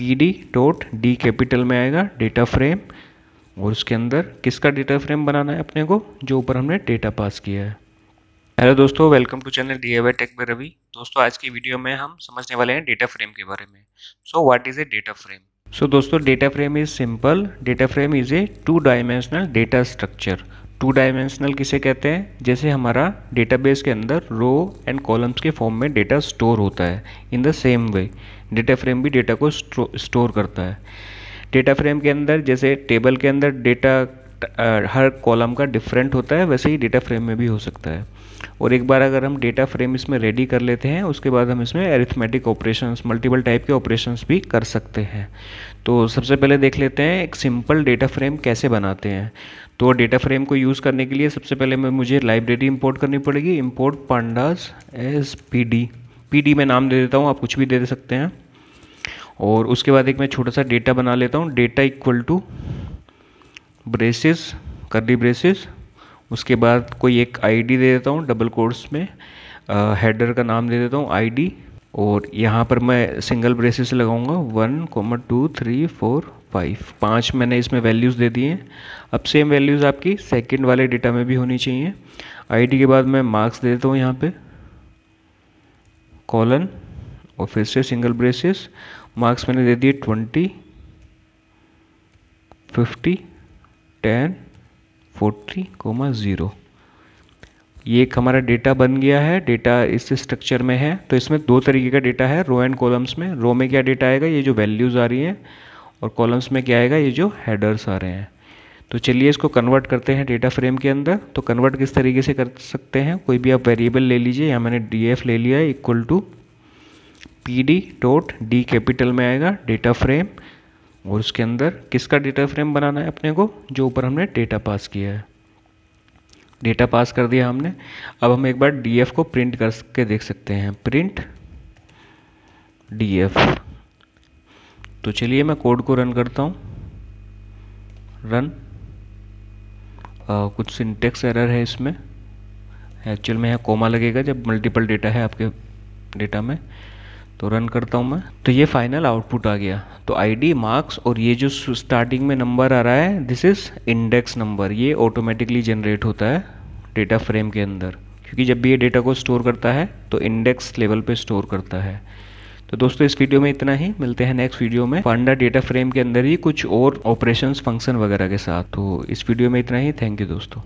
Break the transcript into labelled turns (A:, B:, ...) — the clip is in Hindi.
A: P D dot D capital में आएगा डेटा फ्रेम और उसके अंदर किसका डेटा फ्रेम बनाना है अपने को जो ऊपर हमने डेटा पास किया है हेलो दोस्तों welcome to channel D Y tech Ravi दोस्तों आज की वीडियो में हम समझने वाले हैं डेटा फ्रेम के बारे में so what is a data frame so दोस्तों data frame is simple data frame is a two dimensional data structure two dimensional किसे कहते हैं जैसे हमारा डेटाबेस के अंदर रो एंड कॉलम्स के फॉर्म में डेटा स्टोर होता है in the same way data frame भी डेटा को स्टोर करता है डेटा फ्रेम के अंदर जैसे टेबल के अंदर डेटा हर कॉलम का डिफरेंट होता है वैसे ही डेटा फ्रेम में भी हो सकता है और एक बार अगर हम डेटा फ्रेम इसमें रेडी कर लेते हैं उसके बाद हम इसमें एरिथमेटिक ऑपरेशंस मल्टीपल टाइप के ऑपरेशंस भी कर सकते हैं तो सबसे पहले देख लेते हैं एक सिंपल डेटा फ्रेम कैसे बनाते हैं तो डेटा फ्रेम को यूज़ करने के लिए सबसे पहले मैं मुझे लाइब्रेरी इंपोर्ट करनी पड़ेगी import pandas as P D P D मैं नाम दे देता हूँ आप कुछ भी दे, दे सकते हैं और उसके बाद एक मैं छोटा सा डेटा बना लेता हूँ data equal to braces curly braces उसके बाद कोई एक आईडी दे देता हूँ डबल कोर्स में हेडर का नाम दे देता हूँ आईडी और यहाँ पर मैं सिंगल ब्रेसेस लगाऊंगा one comma two three four five पाँच मैंने इसमें वैल्यूज़ दे दिए हैं अब सेम वैल्यूज़ आपकी सेकंड वाले डेटा में भी होनी चाहिए आईडी के बाद मैं मार्क्स दे देता हूँ यहाँ पे कॉलन और फिर से सिंगल ब्रेसेस मार्क्स मैंने दे दिए twenty fifty ten forty comma zero ये एक हमारा डेटा बन गया है डेटा इस स्ट्रक्चर में है तो इसमें दो तरीके का डेटा है रो एंड कॉलम्स में रो में क्या डेटा आएगा ये जो वैल्यूज़ आ रही हैं और कॉलम्स में क्या आएगा ये जो हेडर्स आ रहे हैं तो चलिए इसको कन्वर्ट करते हैं डेटा फ्रेम के अंदर तो कन्वर्ट किस तरीके से कर सकते हैं कोई भी आप वेरिएबल ले लीजिए या मैंने डी ले लिया है equal to P D dot D capital में आएगा डेटा फ्रेम और उसके अंदर किसका डेटा फ्रेम बनाना है अपने को जो ऊपर हमने डेटा पास किया है डेटा पास कर दिया हमने अब हम एक बार एफ को प्रिंट करके देख सकते हैं प्रिंट एफ तो चलिए मैं कोड को रन करता हूँ रन आ, कुछ सिंटेक्स एरर है इसमें एक्चुअल में यहाँ कोमा लगेगा जब मल्टीपल डेटा है आपके डेटा में तो रन करता हूँ मैं तो ये फाइनल आउटपुट आ गया तो आईडी मार्क्स और ये जो स्टार्टिंग में नंबर आ रहा है दिस इज़ इंडेक्स नंबर ये ऑटोमेटिकली जनरेट होता है डेटा फ्रेम के अंदर क्योंकि जब भी ये डेटा को स्टोर करता है तो इंडेक्स लेवल पे स्टोर करता है तो दोस्तों इस वीडियो में इतना ही मिलते हैं नेक्स्ट वीडियो में पांडा डेटा फ्रेम के अंदर ही कुछ और ऑपरेशंस फंक्शन वगैरह के साथ तो इस वीडियो में इतना ही थैंक यू दोस्तों